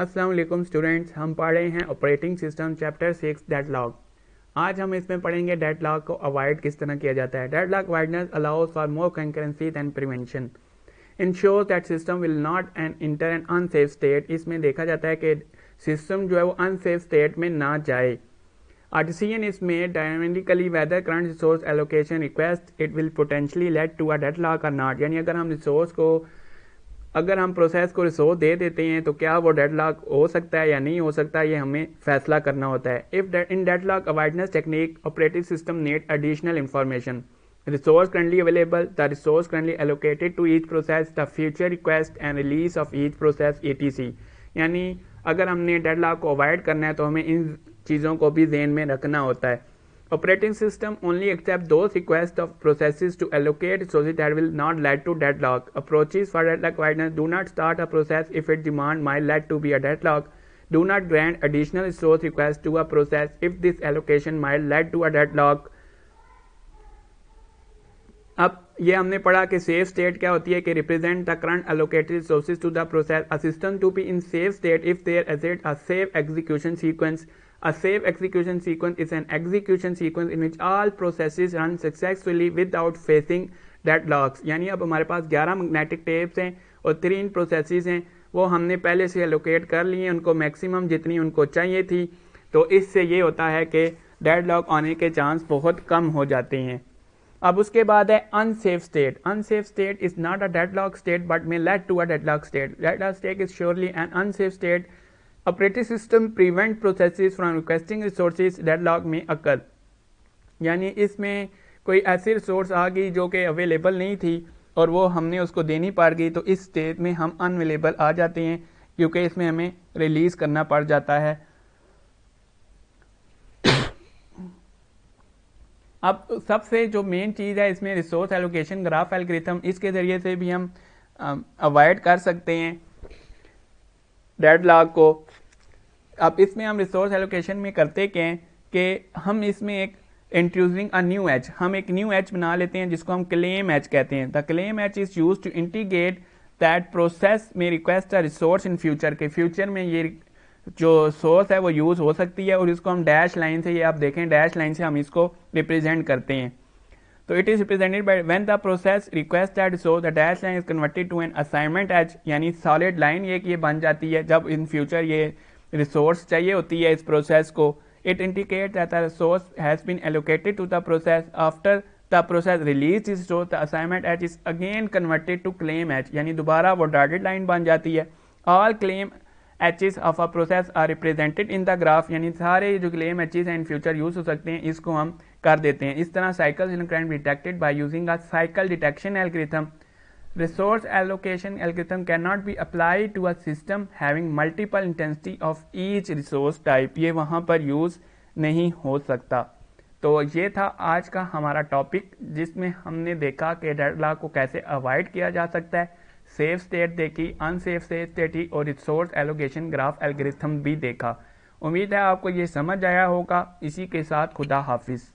Aslam students हम पढ़ रहे हैं operating system chapter six deadlock आज हम इसमें पढ़ेंगे डेट लॉक को अवॉइड किस तरह किया जाता है deadlock avoidance allows for more concurrency than prevention ensure that system will not an enter an unsafe state इसमें देखा जाता है कि सिस्टम जो है वो अनसेफ स्टेट में ना जाए A decision is made dynamically whether current resource allocation request it will potentially lead to a deadlock or यानी अगर हम रिसोर्स को अगर हम प्रोसेस को रिसोर्स दे देते हैं तो क्या वो डेड लॉक हो सकता है या नहीं हो सकता ये हमें फैसला करना होता है if in dead lock avoidance technique operative system net additional information resource currently available the resource currently allocated to each process the future request and release of each process a यानी अगर हमने डेडलॉक को avoid करना है तो हमें इन चीज़ों को भी जेन में रखना होता है Operating system only accepts those requests of processes to allocate so that will not lead to deadlock. Approaches for deadlock avoidance do not start a process if it demand might lead to be a deadlock. Do not grant additional resource requests to a process if this allocation might lead to a deadlock. अब ये हमने पढ़ा कि safe state क्या होती है कि represent the current allocated resources to the process assistant to be in safe state if there exist a safe execution sequence A safe execution sequence is an execution sequence in which all processes run successfully without facing deadlocks. यानी अब हमारे पास 11 magnetic tapes हैं और तीन processes हैं वो हमने पहले से एलोकेट कर लिए उनको मैक्सिमम जितनी उनको चाहिए थी तो इससे ये होता है कि डेडलॉक आने के चांस बहुत कम हो जाते हैं अब उसके बाद है unsafe state unsafe state is not a deadlock state but may lead to a deadlock state deadlock state is surely an unsafe state operating system prevent processes from requesting resources deadlock में occur यानी इसमें कोई ऐसी resource आ गई जो कि available नहीं थी और वो हमने उसको दे नहीं पा गई तो इस स्टेज में हम अनवेलेबल आ जाते हैं क्योंकि इसमें हमें रिलीज़ करना पड़ जाता है अब सबसे जो मेन चीज़ है इसमें रिसोर्स एलोकेशन ग्राफ एलग्रिथम इसके ज़रिए से भी हम अवॉइड कर सकते हैं डेड लॉक को अब इसमें हम रिसोर्स एलोकेशन में करते क्या कि हम इसमें एक इंट्रोड्यूसिंग अ न्यू एच हम एक न्यू एच बना लेते हैं जिसको हम क्लेम एच कहते हैं the claim edge is use to integrate that process में request a resource in future के फ्यूचर में ये जो सोर्स है वो यूज़ हो सकती है और इसको हम डैश लाइन से ये आप देखें डैश लाइन से हम इसको रिप्रेजेंट करते हैं तो it is represented by when the process request that so the dash line is converted to an assignment edge यानी सॉलिड लाइन ये कि ये बन जाती है जब इन फ्यूचर ये रिसोर्स चाहिए होती है इस प्रोसेस को it indicate that the resource has been allocated to the process after the process release is जो the assignment edge is again converted to claim edge यानी दोबारा वो डॉटेड लाइन बन जाती है all claim edges of a process are represented in the graph यानी सारे जो क्लेम एचिस हैं इन फ्यूचर यूज हो सकते हैं इसको हम कर देते हैं इस तरह cycle detected by using a cycle detection algorithm resource allocation algorithm cannot be applied to a system having multiple intensity of each resource type ये वहाँ पर यूज़ नहीं हो सकता तो ये था आज का हमारा टॉपिक जिसमें हमने देखा कि डेडलॉक को कैसे अवॉइड किया जा सकता है सेफ स्टेट देखी अनसेफ ही और रिसोर्स एलोकेशन ग्राफ एल्गोरिथम भी देखा उम्मीद है आपको ये समझ आया होगा इसी के साथ खुदा हाफिज़